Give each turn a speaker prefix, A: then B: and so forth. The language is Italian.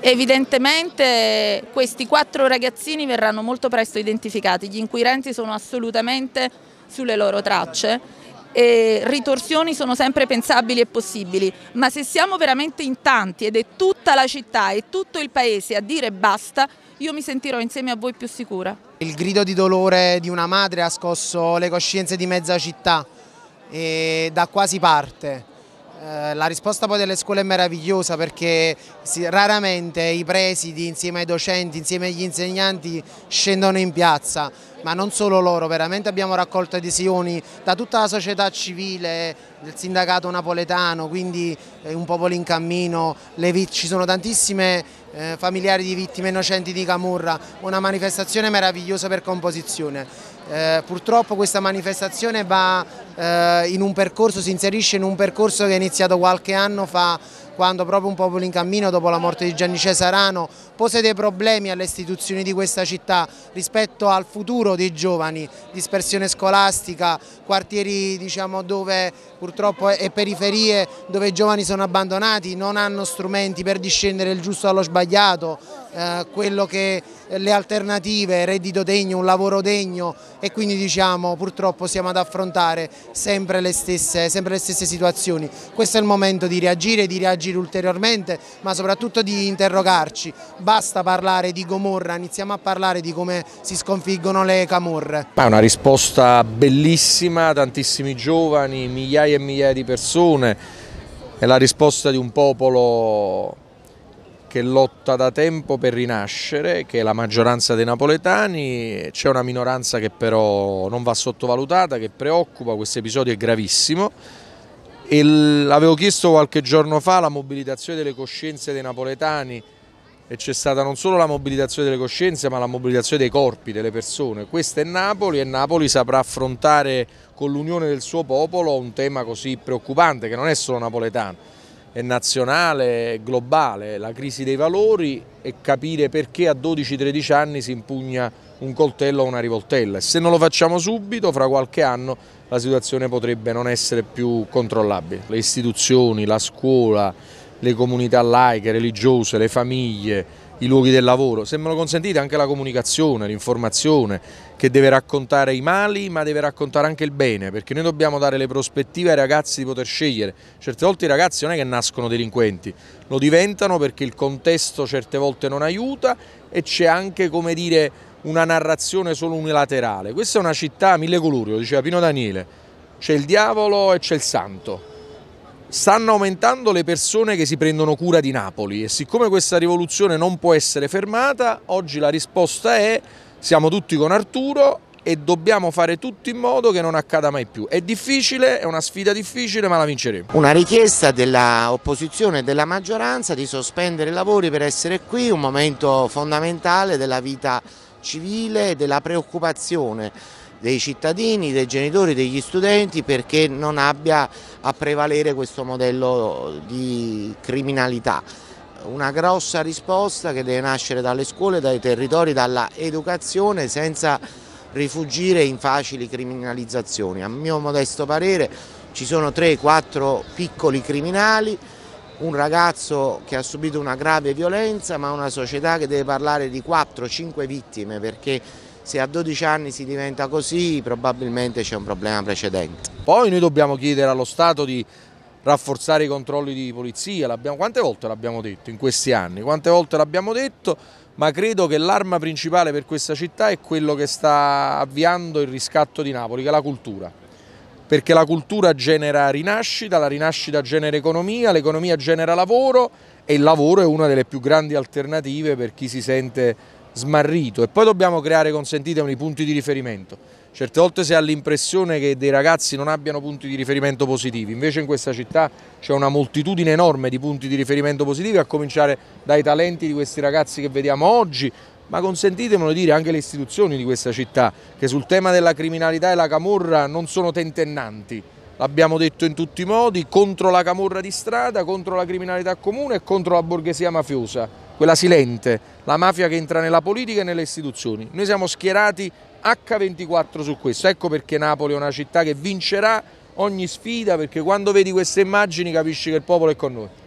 A: Evidentemente questi quattro ragazzini verranno molto presto identificati, gli inquirenti sono assolutamente sulle loro tracce e ritorsioni sono sempre pensabili e possibili, ma se siamo veramente in tanti ed è tutta la città e tutto il paese a dire basta, io mi sentirò insieme a voi più sicura.
B: Il grido di dolore di una madre ha scosso le coscienze di mezza città e da quasi parte eh, la risposta poi delle scuole è meravigliosa perché raramente i presidi insieme ai docenti, insieme agli insegnanti scendono in piazza, ma non solo loro, veramente abbiamo raccolto adesioni da tutta la società civile, del sindacato napoletano, quindi eh, un popolo in cammino, ci sono tantissime eh, familiari di vittime innocenti di Camurra, una manifestazione meravigliosa per composizione. purtroppo questa manifestazione va eh, in un percorso, si inserisce in un percorso che è iniziato qualche anno fa quando proprio un popolo in cammino dopo la morte di Gianni Cesarano pose dei problemi alle istituzioni di questa città rispetto al futuro dei giovani, dispersione scolastica, quartieri diciamo, dove purtroppo e periferie dove i giovani sono abbandonati, non hanno strumenti per discendere il giusto allo sbagliato, eh, quello che eh, le alternative, reddito degno, un lavoro degno e quindi diciamo purtroppo siamo ad affrontare sempre le, stesse, sempre le stesse situazioni. Questo è il momento di reagire, di reagire ulteriormente, ma soprattutto di interrogarci. Basta parlare di Gomorra, iniziamo a parlare di come si sconfiggono le camorre.
C: Ma è una risposta bellissima, tantissimi giovani, migliaia e migliaia di persone, è la risposta di un popolo che lotta da tempo per rinascere, che è la maggioranza dei napoletani, c'è una minoranza che però non va sottovalutata, che preoccupa, questo episodio è gravissimo. E l'avevo chiesto qualche giorno fa la mobilitazione delle coscienze dei napoletani e c'è stata non solo la mobilitazione delle coscienze ma la mobilitazione dei corpi, delle persone. Questa è Napoli e Napoli saprà affrontare con l'unione del suo popolo un tema così preoccupante che non è solo napoletano nazionale e globale, la crisi dei valori e capire perché a 12-13 anni si impugna un coltello o una rivoltella. E se non lo facciamo subito, fra qualche anno la situazione potrebbe non essere più controllabile. Le istituzioni, la scuola, le comunità laiche, religiose, le famiglie, i luoghi del lavoro, se me lo consentite anche la comunicazione, l'informazione che deve raccontare i mali ma deve raccontare anche il bene perché noi dobbiamo dare le prospettive ai ragazzi di poter scegliere, certe volte i ragazzi non è che nascono delinquenti, lo diventano perché il contesto certe volte non aiuta e c'è anche come dire una narrazione solo unilaterale, questa è una città a mille colori, lo diceva Pino Daniele, c'è il diavolo e c'è il santo, Stanno aumentando le persone che si prendono cura di Napoli e siccome questa rivoluzione non può essere fermata, oggi la risposta è siamo tutti con Arturo e dobbiamo fare tutto in modo che non accada mai più. È difficile, è una sfida difficile, ma la vinceremo.
A: Una richiesta dell'opposizione e della maggioranza di sospendere i lavori per essere qui, un momento fondamentale della vita civile e della preoccupazione dei cittadini, dei genitori, degli studenti perché non abbia a prevalere questo modello di criminalità. Una grossa risposta che deve nascere dalle scuole, dai territori, dalla educazione senza rifugire in facili criminalizzazioni. A mio modesto parere ci sono 3-4 piccoli criminali, un ragazzo che ha subito una grave violenza ma una società che deve parlare di 4-5 vittime perché se a 12 anni si diventa
C: così probabilmente c'è un problema precedente. Poi noi dobbiamo chiedere allo Stato di rafforzare i controlli di polizia, quante volte l'abbiamo detto in questi anni, quante volte l'abbiamo detto, ma credo che l'arma principale per questa città è quello che sta avviando il riscatto di Napoli, che è la cultura, perché la cultura genera rinascita, la rinascita genera economia, l'economia genera lavoro e il lavoro è una delle più grandi alternative per chi si sente smarrito e poi dobbiamo creare, consentitemi, punti di riferimento. Certe volte si ha l'impressione che dei ragazzi non abbiano punti di riferimento positivi, invece in questa città c'è una moltitudine enorme di punti di riferimento positivi, a cominciare dai talenti di questi ragazzi che vediamo oggi, ma consentitemelo dire anche le istituzioni di questa città, che sul tema della criminalità e la camorra non sono tentennanti. L'abbiamo detto in tutti i modi, contro la camorra di strada, contro la criminalità comune e contro la borghesia mafiosa quella silente, la mafia che entra nella politica e nelle istituzioni. Noi siamo schierati H24 su questo, ecco perché Napoli è una città che vincerà ogni sfida perché quando vedi queste immagini capisci che il popolo è con noi.